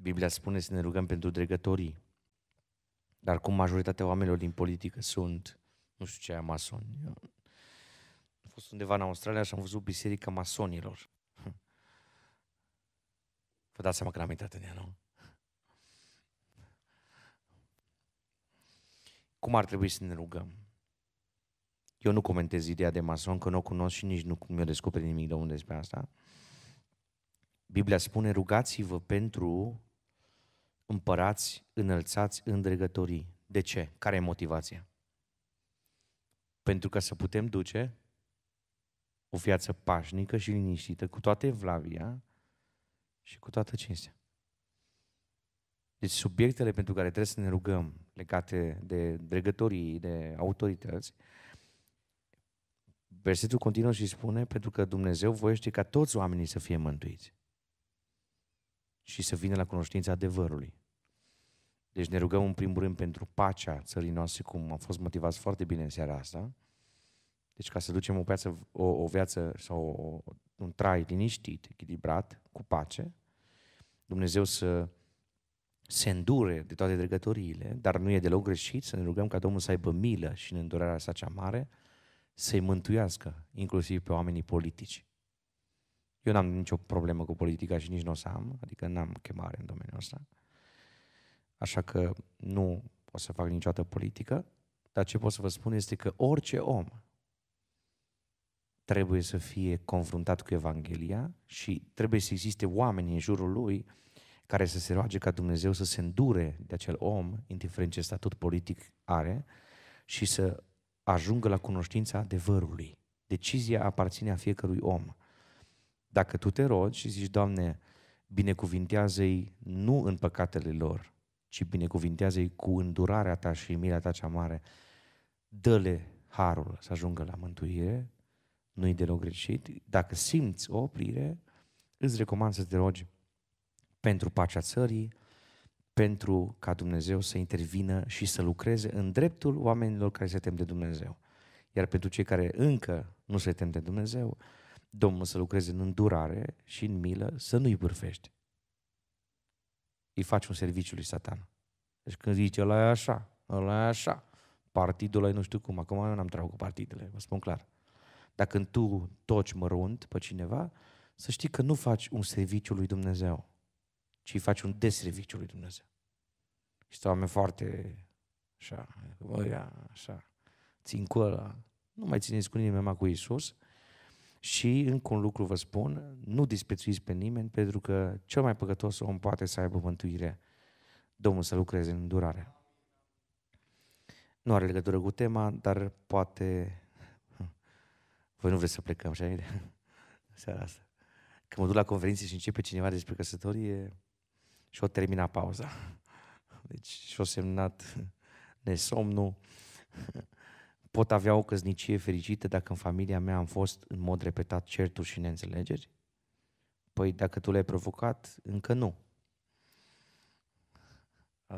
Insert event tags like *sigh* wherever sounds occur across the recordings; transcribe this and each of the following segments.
Biblia spune să ne rugăm pentru dregătorii. Dar cum majoritatea oamenilor din politică sunt, nu știu ce, masoni. Eu am fost undeva în Australia și am văzut biserica masonilor. Vă dați seama că n-am intrat în ea, nu? Cum ar trebui să ne rugăm? Eu nu comentez ideea de mason, că nu o cunosc și nici nu mi-o descoperi nimic de unde despre asta. Biblia spune, rugați-vă pentru împărați, înălțați, îndregătorii. De ce? Care e motivația? Pentru ca să putem duce o viață pașnică și liniștită, cu toată evlavia și cu toată cinstea. Deci subiectele pentru care trebuie să ne rugăm, legate de dregătorii, de autorități, versetul continuă și spune, pentru că Dumnezeu voiește ca toți oamenii să fie mântuiți și să vină la cunoștința adevărului. Deci ne rugăm în primul rând pentru pacea țării noastre, cum am fost motivați foarte bine în seara asta. Deci ca să ducem o, viață, o, o viață sau o, un trai liniștit, echilibrat, cu pace, Dumnezeu să se îndure de toate dregătoriile, dar nu e deloc greșit să ne rugăm ca Domnul să aibă milă și în îndurarea sa cea mare, să-i mântuiască, inclusiv pe oamenii politici. Eu n-am nicio problemă cu politica și nici nu o să am, adică n-am chemare în domeniul ăsta așa că nu o să fac niciodată politică, dar ce pot să vă spun este că orice om trebuie să fie confruntat cu Evanghelia și trebuie să existe oameni în jurul lui care să se roage ca Dumnezeu să se îndure de acel om, indiferent ce statut politic are, și să ajungă la cunoștința adevărului. Decizia aparține a fiecărui om. Dacă tu te rogi și zici, Doamne, binecuvintează-i nu în păcatele lor, ci binecuvintează-i cu îndurarea ta și mila ta cea mare. Dă-le harul să ajungă la mântuire, nu-i deloc greșit. Dacă simți o oprire, îți recomand să te rogi pentru pacea țării, pentru ca Dumnezeu să intervină și să lucreze în dreptul oamenilor care se tem de Dumnezeu. Iar pentru cei care încă nu se tem de Dumnezeu, Domnul să lucreze în îndurare și în milă, să nu-i bârfești. Îi faci un serviciu lui satan. Deci când zice, ăla e așa, ăla e așa, partidul ăla nu știu cum, acum eu n-am treabă cu partidele, vă spun clar. Dar când tu toci mărunt pe cineva, să știi că nu faci un serviciu lui Dumnezeu, ci faci un deserviciu lui Dumnezeu. Și oameni foarte așa, ia, așa, țin cu ăla. Nu mai țineți cu nimeni mai cu Isus. Și încă un lucru vă spun, nu disprețuiți pe nimeni, pentru că cel mai păcătos om poate să aibă mântuirea Domnul să lucreze în durare. Nu are legătură cu tema, dar poate... Voi nu vreți să plecăm, așa e? *laughs* Seara asta. Când mă duc la conferință și începe cineva despre căsătorie și o termina pauza. *laughs* Deci și-o semnat *laughs* nesomnul. Pot avea o căsnicie fericită dacă în familia mea am fost în mod repetat certuri și neînțelegeri? Păi dacă tu le-ai provocat, încă nu.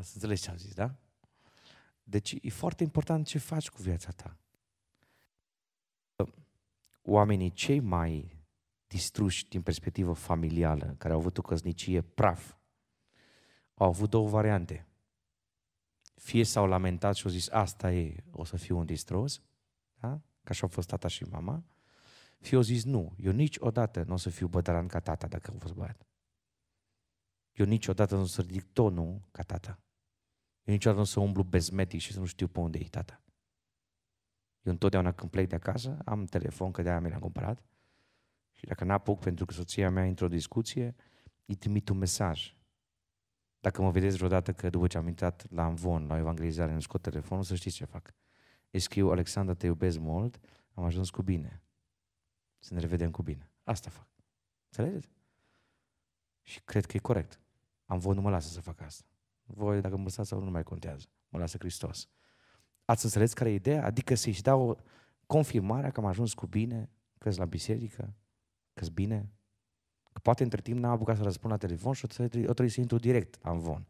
Să înțelegi ce am zis, da? Deci e foarte important ce faci cu viața ta. Oamenii cei mai distruși din perspectivă familială, care au avut o căsnicie praf, au avut două variante. Fie s-au lamentat și au zis, asta e, o să fiu un distros, da? ca și-au fost tata și mama, fie au zis, nu, eu niciodată nu o să fiu bătăran ca tata dacă am fost băiat. Eu niciodată nu o să ridic tonul ca tata. Eu niciodată nu o să umblu bezmetic și să nu știu pe unde e tata. Eu întotdeauna când plec de acasă, am telefon, că de-aia mi l-am cumpărat, și dacă n-apuc pentru că soția mea intră o discuție, îi trimit un mesaj. Dacă mă vedeți vreodată că după ce am intrat la Amvon, la evangelizare, îmi scot telefonul, să știți ce fac. Îi scriu, Alexandra, te iubesc mult, am ajuns cu bine. Să ne revedem cu bine. Asta fac. Înțelegeți? Și cred că e corect. Am voie, nu mă lasă să fac asta. Voi, dacă mă lăsați sau nu, nu mai contează. Mă lasă Hristos. Ați înțeles care e ideea? Adică să-și dau confirmarea că am ajuns cu bine, că la biserică, că bine. Că poate între timp n-am apucat să răspund la telefon și o trebuie să intru direct la învon.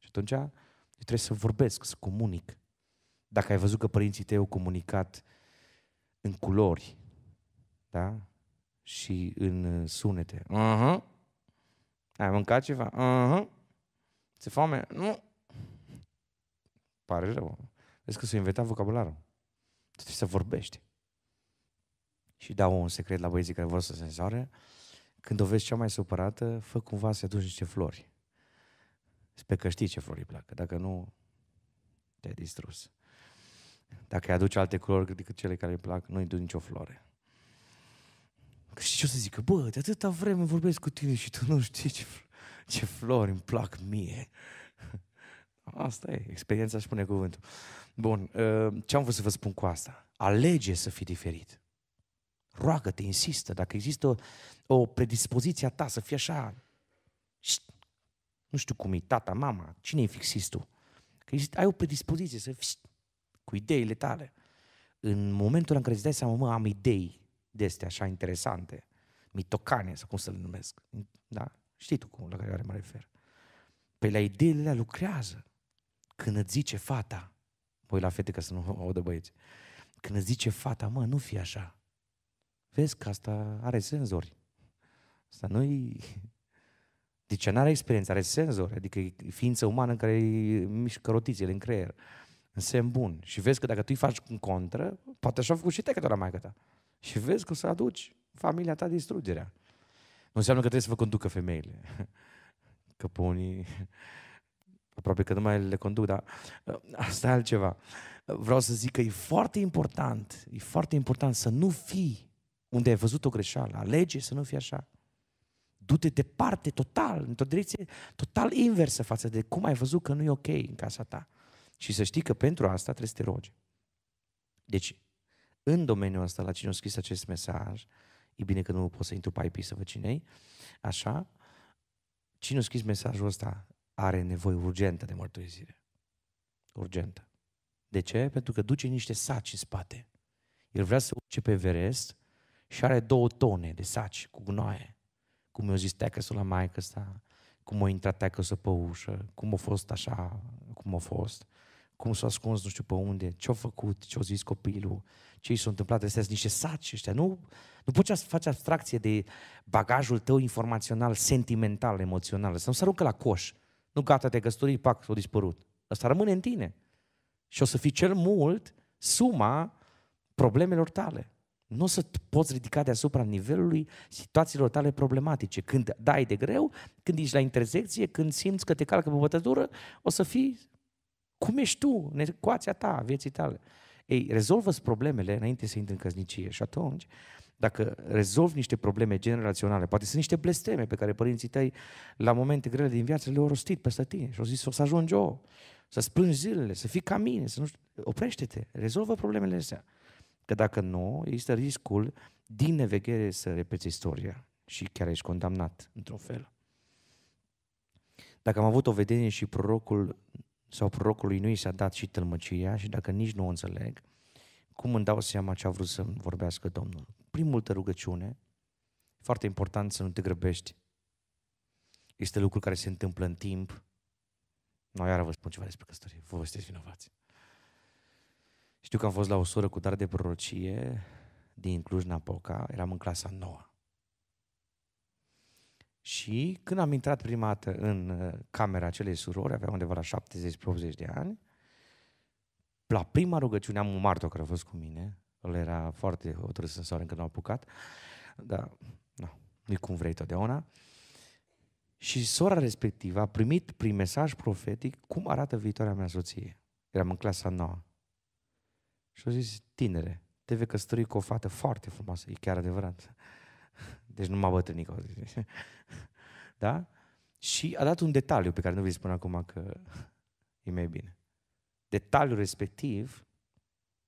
Și atunci eu trebuie să vorbesc, să comunic. Dacă ai văzut că părinții tăi au comunicat în culori, da? Și în sunete. Uh-huh. Ai mâncat ceva? Uh-huh. Ți-e foame? Nu. Pare rău. Vezi că s-a inventat vocabularul. Trebuie să vorbești. Și dau un secret la băieții care vor să se însoare. Când o vezi cea mai supărată, fă cumva să aduci niște flori. Sper că știi ce flori îi placă. Dacă nu, te-ai distrus. Dacă îi aduci alte culori decât cele care îi plac, nu i duci nicio floare. Că știi ce o să zică? Bă, de atâta vreme vorbesc cu tine și tu nu știi ce, ce flori îmi plac mie. *laughs* Asta e, experiența își pune cuvântul. Bun, uh, ce am vrut să vă spun cu asta? Alege să fii diferit. Roagă-te, insistă, dacă există o, o predispoziție a ta să fie așa, nu știu cum e, tata, mama, cine e fixistul? Că există, ai o predispoziție să fii cu ideile tale. În momentul în care îți dai seama, mă, am idei, de astea așa interesante, mitocane sau cum să le numesc, da? Știi tu cum, la care mă refer. Păi la ideile alea lucrează. Când îți zice fata, voi la fete ca să nu *laughs* audă băieți, când îți zice fata, mă, nu fi așa. Vezi că asta are senzori. Asta nu-i... *laughs* Deci nu are experiență, are senzori, adică e ființă umană în care îi mișcă rotițele în creier, în semn bun. Și vezi că dacă tu îi faci în contră, poate așa a făcut și te că la mai ta. Și vezi că o să aduci familia ta distrugerea. Nu înseamnă că trebuie să vă conducă femeile. *laughs* Că pe unii *laughs* aproape că nu mai le conduc, dar uh, asta e altceva. Vreau să zic că e foarte important, e foarte important să nu fii unde ai văzut o greșeală, alege să nu fii așa. Du-te departe, total, într-o direcție total inversă față de cum ai văzut că nu e ok în casa ta. Și să știi că pentru asta trebuie să te rogi. Deci, în domeniul ăsta la cine a scris acest mesaj, e bine că nu poți să intru pe IP să vă cinei, așa, cine a scris mesajul ăsta are nevoie urgentă de mărturisire. Urgentă. De ce? Pentru că duce niște saci în spate. El vrea să urce pe Everest și are două tone de saci cu gunoaie. Cum mi a zis teacă la maică asta, cum a intrat teacăsul pe ușă, cum a fost așa, cum a fost cum s-a ascuns nu știu pe unde, ce-au făcut, ce-au zis copilul, ce i s-a întâmplat, astea sunt niște saci ăștia. Nu, nu poți să faci abstracție de bagajul tău informațional, sentimental, emoțional. Să nu se aruncă la coș. Nu gata, te căsătorii, pac, s-a dispărut. Asta rămâne în tine. Și o să fii cel mult suma problemelor tale. Nu o să poți ridica deasupra nivelului situațiilor tale problematice. Când dai de greu, când ești la intersecție, când simți că te calcă pe bătătură, o să fii cum ești tu în ecuația ta, vieții tale? Ei, rezolvă-ți problemele înainte să intri în căsnicie și atunci dacă rezolvi niște probleme generaționale, poate sunt niște blesteme pe care părinții tăi la momente grele din viață le-au rostit peste tine și au zis să ajungi eu, să splângi zilele, să fii ca mine, să nu știu, oprește-te, rezolvă problemele astea. Că dacă nu, există riscul din neveghere să repeți istoria și chiar ești condamnat într-un fel. Dacă am avut o vedenie și prorocul sau prorocului nu i s-a dat și tâlmăcirea și dacă nici nu o înțeleg, cum îmi dau seama ce a vrut să vorbească Domnul? Prin multă rugăciune, foarte important să nu te grăbești. Este lucru care se întâmplă în timp. Noi iară vă spun ceva despre căsătorie, vă sunteți vinovați. Știu că am fost la o soră cu dar de prorocie din Cluj-Napoca, eram în clasa 9. Și când am intrat prima dată în uh, camera acelei surori, aveam undeva la 70-80 de ani, la prima rugăciune am un martor care a fost cu mine, el era foarte hotărât în soare încă nu a apucat, dar nu, nu cum vrei totdeauna. Și sora respectivă a primit prin mesaj profetic cum arată viitoarea mea soție. Eram în clasa nouă. Și a zis, tinere, te vei căsători cu o fată foarte frumoasă, e chiar adevărat deci m-a bătut zis. *laughs* Da? Și a dat un detaliu pe care nu vi spun acum că e mai bine. Detaliul respectiv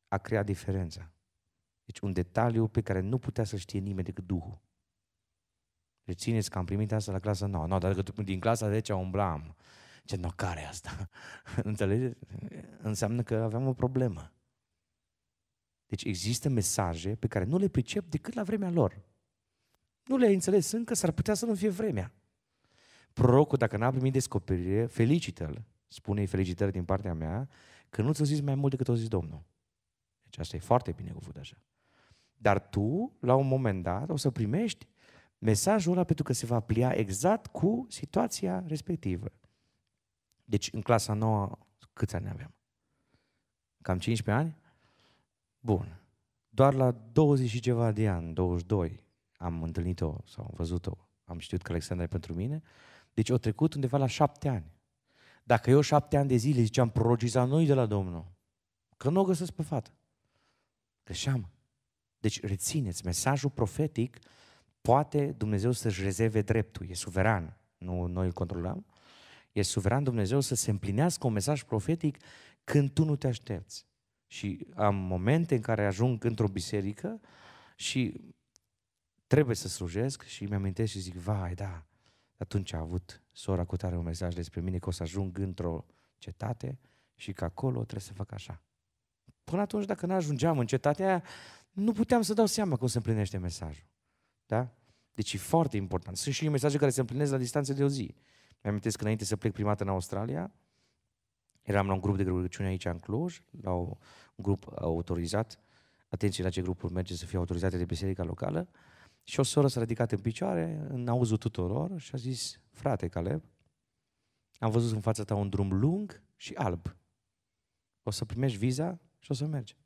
a creat diferența. Deci un detaliu pe care nu putea să știe nimeni decât Duhul. Rețineți deci că am primit asta la clasa 9. No, dar dacă din clasa 10 umblam. Ce no, care asta? *laughs* Înțelegeți? Înseamnă că aveam o problemă. Deci există mesaje pe care nu le pricep decât la vremea lor. Nu le-ai înțeles încă, s-ar putea să nu fie vremea. Prorocul, dacă n-a primit descoperire, felicită-l, spune-i felicitări din partea mea, că nu ți-a zis mai mult decât o zis Domnul. Deci asta e foarte bine cuvânt așa. Dar tu, la un moment dat, o să primești mesajul ăla pentru că se va plia exact cu situația respectivă. Deci în clasa nouă câți ani aveam? Cam 15 ani? Bun. Doar la 20 și ceva de ani, 22, am întâlnit-o sau am văzut-o, am știut că Alexandra e pentru mine. Deci au trecut undeva la șapte ani. Dacă eu șapte ani de zile ziceam prorogiza noi de la Domnul, că nu o găsesc pe fată. Greșeam. Deci rețineți, mesajul profetic poate Dumnezeu să-și rezerve dreptul, e suveran, nu noi îl controlăm, e suveran Dumnezeu să se împlinească un mesaj profetic când tu nu te aștepți. Și am momente în care ajung într-o biserică și trebuie să slujesc și îmi amintesc și zic, vai, da, atunci a avut sora cu tare un mesaj despre mine că o să ajung într-o cetate și că acolo trebuie să fac așa. Până atunci, dacă nu ajungeam în cetatea aia, nu puteam să dau seama cum se împlinește mesajul. Da? Deci e foarte important. Sunt și mesaje care se împlinesc la distanță de o zi. Mi amintesc că înainte să plec primată în Australia, eram la un grup de rugăciune aici în Cluj, la un grup autorizat. Atenție la ce grupuri merge să fie autorizate de biserica locală. Uh, și o soră s-a ridicat în picioare, în auzul tuturor, și a zis, frate Caleb, am văzut în fața ta un drum lung și alb. O să primești viza și o să mergi.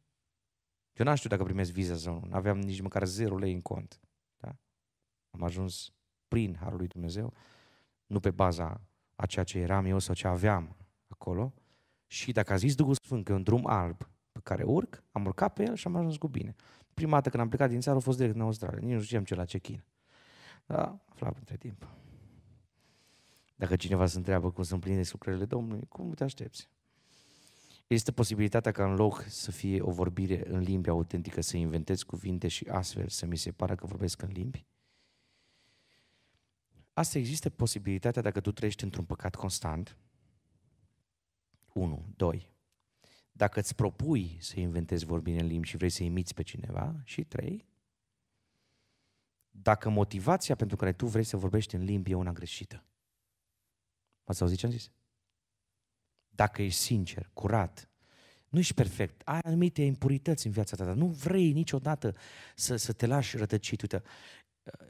Eu n-am știut dacă primești viza sau nu. N-aveam nici măcar zero lei în cont. Da? Am ajuns prin Harul lui Dumnezeu, nu pe baza a ceea ce eram eu sau ce aveam acolo. Și dacă a zis Duhul Sfânt că e un drum alb pe care urc, am urcat pe el și am ajuns cu bine prima dată când am plecat din țară a fost direct în Australia. Nici nu știam ce la check-in. Da, aflam între timp. Dacă cineva se întreabă cum sunt pline lucrările Domnului, cum te aștepți? Este posibilitatea ca în loc să fie o vorbire în limbi autentică, să inventez cuvinte și astfel să mi se pară că vorbesc în limbi? Asta există posibilitatea dacă tu trăiești într-un păcat constant. 1. 2 dacă îți propui să inventezi vorbire în limbi și vrei să imiți pe cineva, și trei, dacă motivația pentru care tu vrei să vorbești în limbi e una greșită. Ați auzit ce am zis? Dacă ești sincer, curat, nu ești perfect, ai anumite impurități în viața ta, dar nu vrei niciodată să, să te lași rătăcit. Uite, uh,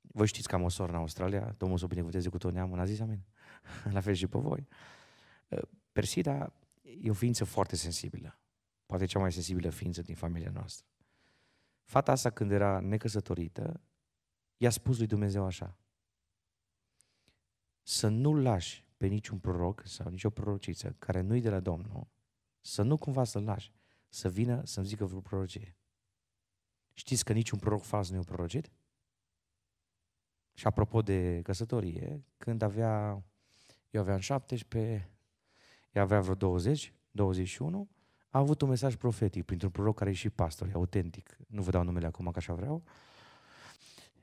voi știți că am o soră în Australia, Domnul să o binecuvânteze cu tot neamul, a zis amin. *laughs* La fel și pe voi. Uh, Persida e o ființă foarte sensibilă. Poate cea mai sensibilă ființă din familia noastră. Fata asta, când era necăsătorită, i-a spus lui Dumnezeu așa. Să nu lași pe niciun proroc sau nicio prorociță care nu-i de la Domnul, să nu cumva să-l lași, să vină să-mi zică vreo prorocie. Știți că niciun proroc fals nu e prorocit? Și apropo de căsătorie, când avea, eu aveam 17, ea avea vreo 20, 21, a avut un mesaj profetic printr-un proroc care e și pastor, e autentic. Nu vă dau numele acum, că așa vreau.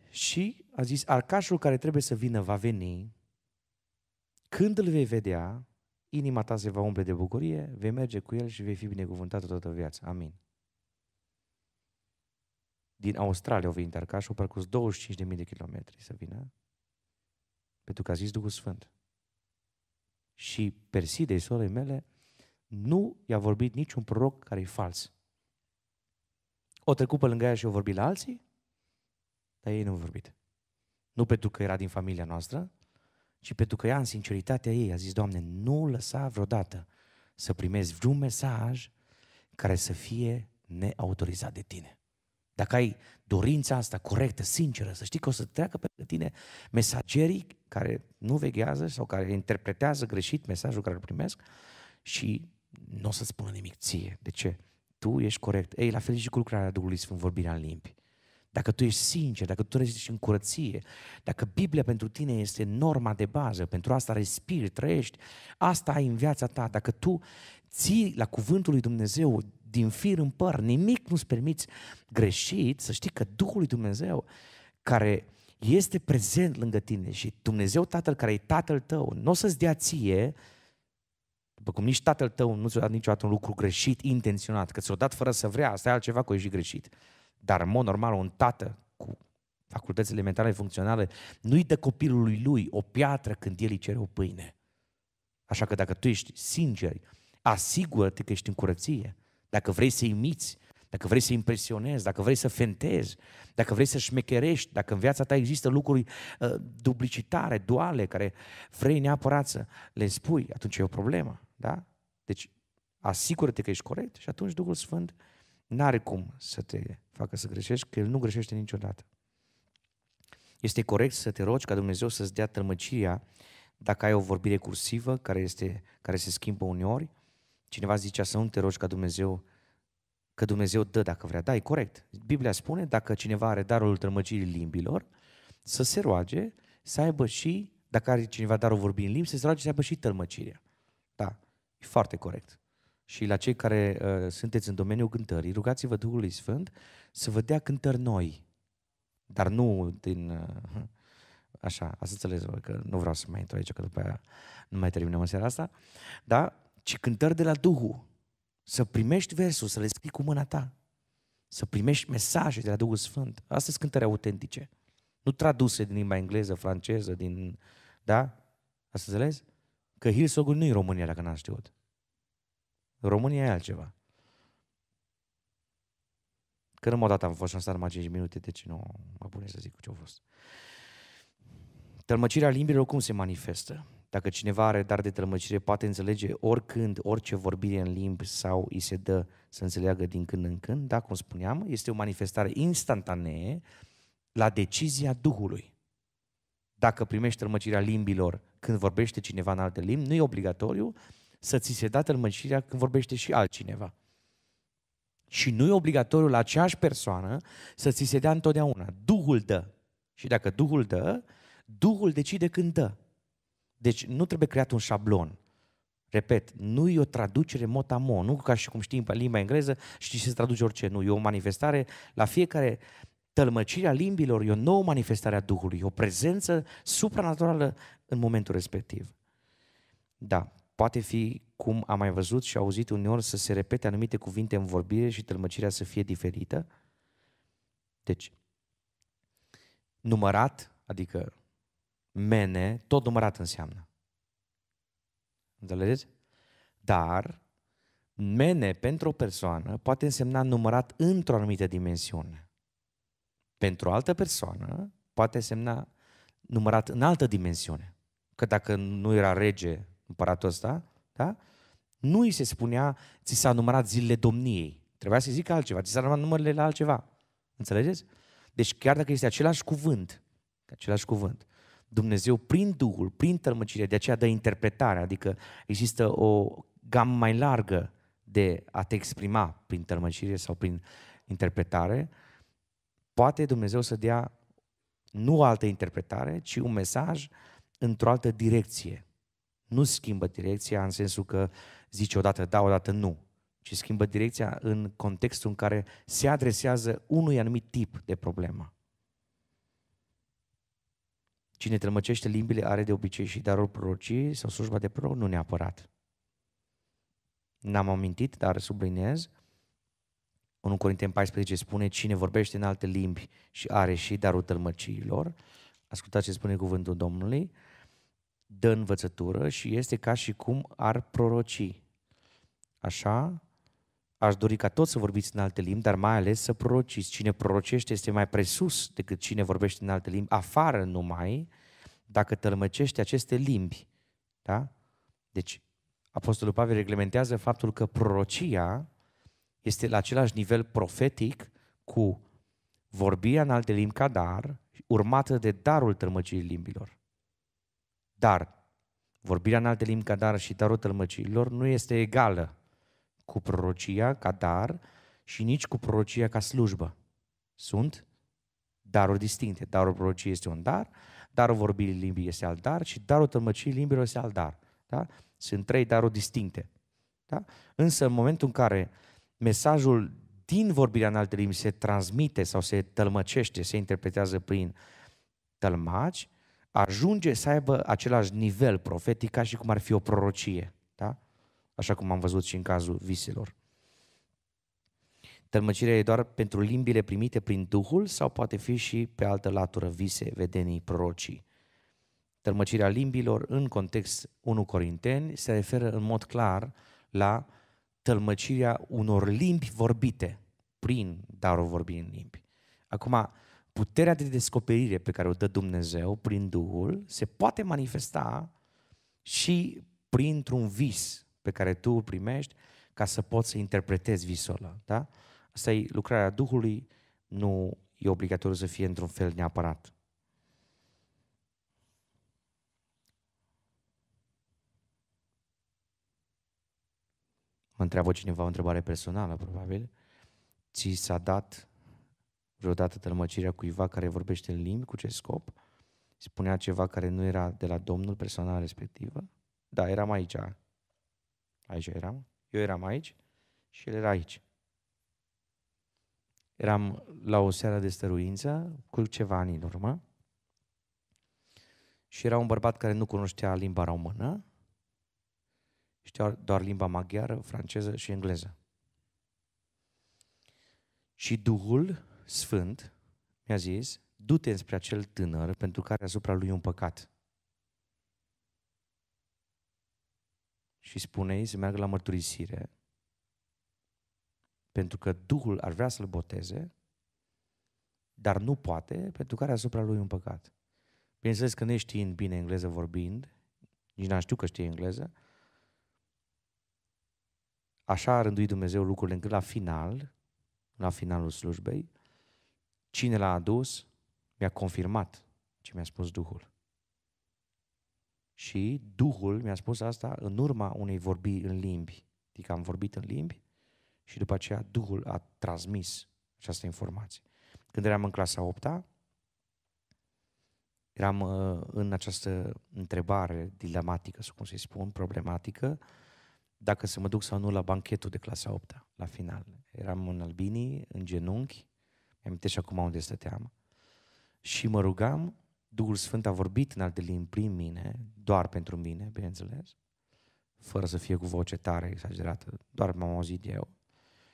Și a zis, arcașul care trebuie să vină va veni, când îl vei vedea, inima ta se va umple de bucurie, vei merge cu el și vei fi binecuvântată toată viața. Amin. Din Australia au venit arcașul, au parcurs 25.000 de kilometri să vină, pentru că a zis Duhul Sfânt și Persidei, sorei mele, nu i-a vorbit niciun proroc care e fals. O trecut pe lângă ea și o vorbit la alții, dar ei nu au vorbit. Nu pentru că era din familia noastră, ci pentru că ea, în sinceritatea ei, a zis, Doamne, nu lăsa vreodată să primezi vreun mesaj care să fie neautorizat de tine. Dacă ai dorința asta corectă, sinceră, să știi că o să treacă pe tine mesagerii care nu veghează sau care interpretează greșit mesajul care îl primesc și nu o să spună nimic ție. De ce? Tu ești corect. Ei, la fel și cu lucrarea Duhului Sfânt, vorbirea în limbi. Dacă tu ești sincer, dacă tu trăiești în curăție, dacă Biblia pentru tine este norma de bază, pentru asta respiri, trăiești, asta ai în viața ta, dacă tu ții la cuvântul lui Dumnezeu din fir în păr, nimic nu-ți permiți greșit, să știi că Duhul lui Dumnezeu, care este prezent lângă tine și Dumnezeu Tatăl care e Tatăl tău, nu o să-ți dea ție, după cum nici Tatăl tău nu ți-a dat niciodată un lucru greșit, intenționat, că ți a dat fără să vrea, asta e altceva cu ieși greșit. Dar, în mod normal, un tată cu facultăți elementare funcționale nu-i dă copilului lui o piatră când el îi cere o pâine. Așa că dacă tu ești sincer, asigură-te că ești în curăție dacă vrei să imiți, dacă vrei să impresionezi, dacă vrei să fentezi, dacă vrei să șmecherești, dacă în viața ta există lucruri uh, duplicitare, duale, care vrei neapărat să le spui, atunci e o problemă. Da? Deci asigură-te că ești corect și atunci Duhul Sfânt n-are cum să te facă să greșești, că El nu greșește niciodată. Este corect să te rogi ca Dumnezeu să-ți dea tălmăcirea dacă ai o vorbire cursivă care, este, care se schimbă uneori, Cineva zicea să nu te rogi ca Dumnezeu, că Dumnezeu dă dacă vrea. Da, e corect. Biblia spune, dacă cineva are darul trămăcirii limbilor, să se roage, să aibă și, dacă are cineva darul vorbi în limbi, să se roage să aibă și tălmăcirea. Da, e foarte corect. Și la cei care uh, sunteți în domeniul cântării, rugați-vă Duhului Sfânt să vă dea cântări noi. Dar nu din... Uh, așa, ați înțeles că nu vreau să mai intru aici, că după aia nu mai terminăm în seara asta. Da? ci cântări de la Duhul. Să primești versul, să le scrii cu mâna ta. Să primești mesaje de la Duhul Sfânt. Astea sunt cântări autentice. Nu traduse din limba engleză, franceză, din... Da? Ați înțeles? Că Hillsong nu e România, dacă n-am știut. România e altceva. Că numai odată am fost și am stat numai 5 minute, deci nu mă pune să zic cu ce a fost. Tălmăcirea limbilor cum se manifestă? Dacă cineva are dar de tălmăcire, poate înțelege oricând, orice vorbire în limbi sau îi se dă să înțeleagă din când în când, da, cum spuneam, este o manifestare instantanee la decizia Duhului. Dacă primești tălmăcirea limbilor când vorbește cineva în alte limbi, nu e obligatoriu să ți se dă tălmăcirea când vorbește și altcineva. Și nu e obligatoriu la aceeași persoană să ți se dea întotdeauna. Duhul dă. Și dacă Duhul dă, Duhul decide când dă. Deci nu trebuie creat un șablon. Repet, nu e o traducere a nu ca și cum știi în limba engleză, știi se traduce orice, nu. E o manifestare, la fiecare tălmăcire a limbilor, e o nouă manifestare a Duhului, o prezență supranaturală în momentul respectiv. Da, poate fi cum am mai văzut și auzit uneori să se repete anumite cuvinte în vorbire și tălmăcirea să fie diferită. Deci, numărat, adică mene, tot numărat înseamnă. Înțelegeți? Dar mene pentru o persoană poate însemna numărat într-o anumită dimensiune. Pentru o altă persoană poate semna numărat în altă dimensiune. Că dacă nu era rege împăratul ăsta, da? nu îi se spunea ți s-a numărat zilele domniei. Trebuia să-i zică altceva, ți s-a numărat numările la altceva. Înțelegeți? Deci chiar dacă este același cuvânt, același cuvânt, Dumnezeu prin Duhul, prin tălmăcire, de aceea dă interpretare, adică există o gamă mai largă de a te exprima prin tălmăcire sau prin interpretare, poate Dumnezeu să dea nu o altă interpretare, ci un mesaj într-o altă direcție. Nu schimbă direcția în sensul că zice odată da, odată nu, ci schimbă direcția în contextul în care se adresează unui anumit tip de problemă. Cine tălmăcește limbile are de obicei și darul prorocii sau slujba de proroc, nu neapărat. N-am amintit, dar subliniez. 1 Corinteni 14 spune, cine vorbește în alte limbi și are și darul tălmăciilor, ascultați ce spune cuvântul Domnului, dă învățătură și este ca și cum ar proroci. Așa Aș dori ca toți să vorbiți în alte limbi, dar mai ales să prorociți. Cine prorocește este mai presus decât cine vorbește în alte limbi, afară numai dacă tălmăcește aceste limbi. Da? Deci, Apostolul Pavel reglementează faptul că prorocia este la același nivel profetic cu vorbirea în alte limbi ca dar, urmată de darul tălmăcirii limbilor. Dar vorbirea în alte limbi ca dar și darul tălmăcirilor nu este egală cu prorocia ca dar și nici cu prorocia ca slujbă. Sunt daruri distincte. Darul prorociei este un dar, darul vorbirii limbii este alt dar și darul tămăcirii limbilor este alt dar. Da? Sunt trei daruri distincte. Da? Însă în momentul în care mesajul din vorbirea în alte limbi se transmite sau se tălmăcește, se interpretează prin tălmaci, ajunge să aibă același nivel profetic ca și cum ar fi o prorocie așa cum am văzut și în cazul viselor. Tălmăcirea e doar pentru limbile primite prin Duhul sau poate fi și pe altă latură vise, vedenii, prorocii. Tălmăcirea limbilor în context 1 Corinteni se referă în mod clar la tălmăcirea unor limbi vorbite prin darul vorbirii în limbi. Acum, puterea de descoperire pe care o dă Dumnezeu prin Duhul se poate manifesta și printr-un vis, pe care tu îl primești ca să poți să interpretezi visul ăla. Da? Asta e lucrarea Duhului, nu e obligatoriu să fie într-un fel neapărat. Mă întreabă cineva o întrebare personală, probabil. Ți s-a dat vreodată tălmăcirea cuiva care vorbește în limbi, cu ce scop? Spunea ceva care nu era de la Domnul persoana respectivă? Da, eram aici Aici eram, eu eram aici și el era aici. Eram la o seară de stăruință, cu ceva ani în urmă, și era un bărbat care nu cunoștea limba română, știa doar limba maghiară, franceză și engleză. Și Duhul Sfânt mi-a zis, du-te spre acel tânăr pentru care asupra lui un păcat. și spune ei să meargă la mărturisire, pentru că Duhul ar vrea să-l boteze, dar nu poate, pentru că are asupra lui un păcat. Bineînțeles că neștiind bine engleză vorbind, nici n-am știut că știe engleză, așa a rânduit Dumnezeu lucrurile încât la final, la finalul slujbei, cine l-a adus mi-a confirmat ce mi-a spus Duhul și Duhul mi-a spus asta în urma unei vorbi în limbi. Adică am vorbit în limbi și după aceea Duhul a transmis această informație. Când eram în clasa 8 eram uh, în această întrebare dilematică, cum să-i spun, problematică, dacă să mă duc sau nu la banchetul de clasa 8 la final. Eram în albinii, în genunchi, mi-am și acum unde stăteam, și mă rugam Duhul Sfânt a vorbit în alte limbi prin mine, doar pentru mine, bineînțeles, fără să fie cu voce tare, exagerată, doar m-am auzit eu.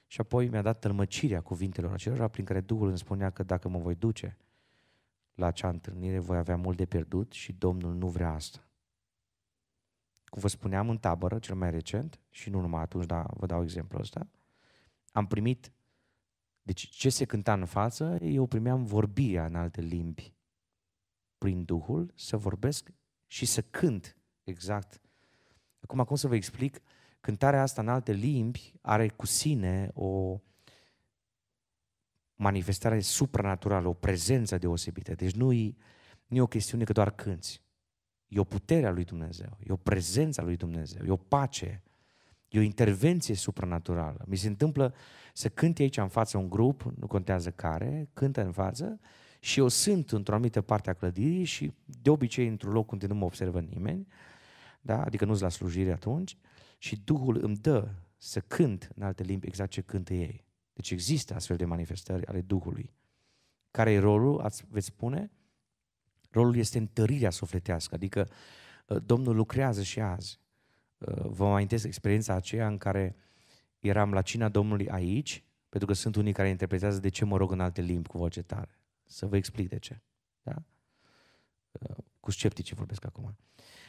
Și apoi mi-a dat tălmăcirea cuvintelor acelora prin care Duhul îmi spunea că dacă mă voi duce la acea întâlnire, voi avea mult de pierdut și Domnul nu vrea asta. Cum vă spuneam în tabără, cel mai recent, și nu numai atunci, dar vă dau exemplul ăsta, am primit, deci ce se cânta în față, eu primeam vorbirea în alte limbi prin Duhul, să vorbesc și să cânt exact. Acum, cum să vă explic? Cântarea asta în alte limbi are cu sine o manifestare supranaturală, o prezență deosebită. Deci nu e, nu e o chestiune că doar cânți. E o putere a lui Dumnezeu, e o prezență a lui Dumnezeu, e o pace, e o intervenție supranaturală. Mi se întâmplă să cânt aici în față un grup, nu contează care, cântă în față și eu sunt într-o anumită parte a clădirii și de obicei într-un loc unde nu mă observă nimeni, da? adică nu-s la slujire atunci, și Duhul îmi dă să cânt în alte limbi exact ce cântă ei. Deci există astfel de manifestări ale Duhului. Care e rolul, ați, veți spune? Rolul este întărirea sufletească, adică uh, Domnul lucrează și azi. Uh, vă amintesc experiența aceea în care eram la cina Domnului aici, pentru că sunt unii care interpretează de ce mă rog în alte limbi cu voce tare. Să vă explic de ce. Da? Uh, cu sceptici vorbesc acum.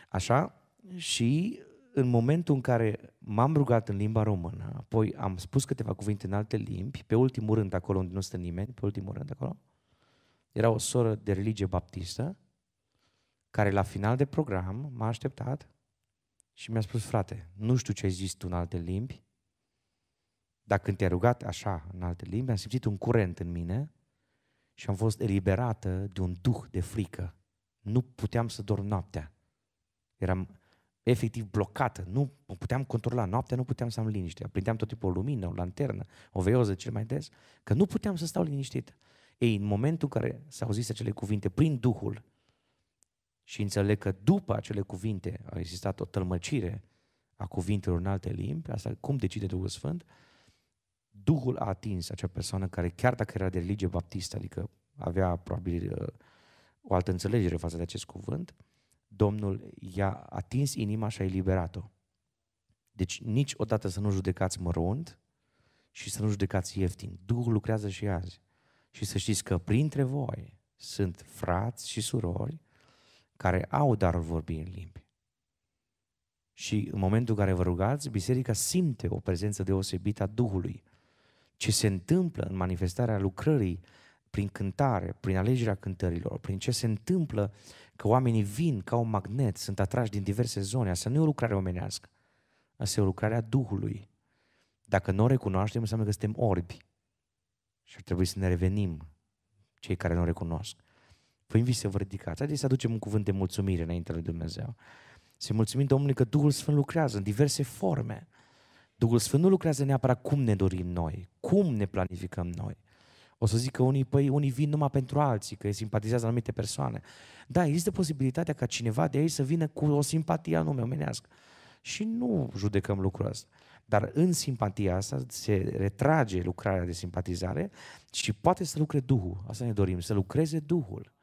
Așa? Și în momentul în care m-am rugat în limba română, apoi am spus câteva cuvinte în alte limbi, pe ultimul rând acolo unde nu stă nimeni, pe ultimul rând acolo, era o soră de religie baptistă, care la final de program m-a așteptat și mi-a spus, frate, nu știu ce ai zis tu în alte limbi, dar când te-ai rugat așa în alte limbi, am simțit un curent în mine și am fost eliberată de un duh de frică. Nu puteam să dorm noaptea. Eram efectiv blocată, nu puteam controla noaptea, nu puteam să am liniște. Prindeam tot tipul o lumină, o lanternă, o veioză cel mai des, că nu puteam să stau liniștit. Ei, în momentul în care s-au zis acele cuvinte prin Duhul și înțeleg că după acele cuvinte a existat o tălmăcire a cuvintelor în alte limbi, asta cum decide Duhul Sfânt, Duhul a atins acea persoană care chiar dacă era de religie baptistă, adică avea probabil uh, o altă înțelegere față de acest cuvânt, Domnul i-a atins inima și a eliberat-o. Deci niciodată să nu judecați mărunt și să nu judecați ieftin. Duhul lucrează și azi. Și să știți că printre voi sunt frați și surori care au darul vorbi în limbi. Și în momentul în care vă rugați, biserica simte o prezență deosebită a Duhului ce se întâmplă în manifestarea lucrării prin cântare, prin alegerea cântărilor, prin ce se întâmplă că oamenii vin ca un magnet, sunt atrași din diverse zone. Asta nu e o lucrare omenească, asta e o lucrare a Duhului. Dacă nu o recunoaștem, înseamnă că suntem orbi și ar trebui să ne revenim cei care nu o recunosc. Păi vi să vă ridicați. Haideți să aducem un cuvânt de mulțumire înainte lui Dumnezeu. Să mulțumim Domnului că Duhul Sfânt lucrează în diverse forme. Duhul Sfânt nu lucrează neapărat cum ne dorim noi, cum ne planificăm noi. O să zic că unii, păi, unii vin numai pentru alții, că îi simpatizează anumite persoane. Da, există posibilitatea ca cineva de aici să vină cu o simpatie anume omenească. Și nu judecăm lucrul ăsta. Dar în simpatia asta se retrage lucrarea de simpatizare și poate să lucre Duhul. Asta ne dorim, să lucreze Duhul.